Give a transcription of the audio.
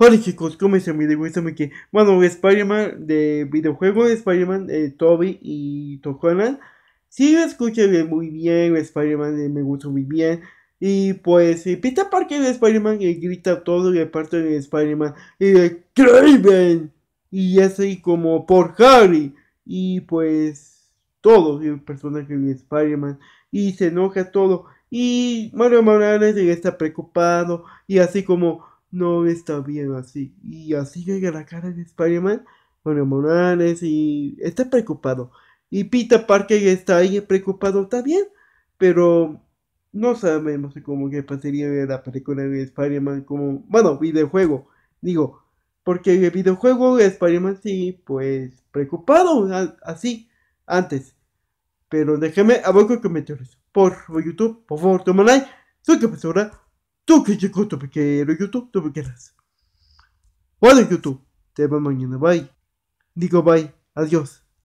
Hola chicos, ¿cómo están? Video, Bueno, Spider-Man de videojuego, Spider-Man, eh, Toby y si Sí, escuché muy bien, Spider-Man eh, me gusta muy bien. Y pues, Pita eh, Peter Parker de Spider-Man grita todo y parte de Spider-Man, y Craven. Y así como por Harry. Y pues, todo el personaje de Spider-Man. Y se enoja todo. Y Mario Morales está preocupado. Y así como no está bien así. Y así llega la cara de Spider-Man Bueno, Morales y está preocupado. Y Peter Parker está ahí preocupado también, pero no sabemos cómo que pasaría la película de Spider-Man como, bueno, videojuego, digo, porque el videojuego Spider-Man sí, pues preocupado así antes. Pero déjame abajo en comentarios por YouTube, por favor, toma like, soy profesora que tu pequeño YouTube, tú me quieras. Hola, YouTube. Te veo mañana. Bye. Digo bye. Adiós.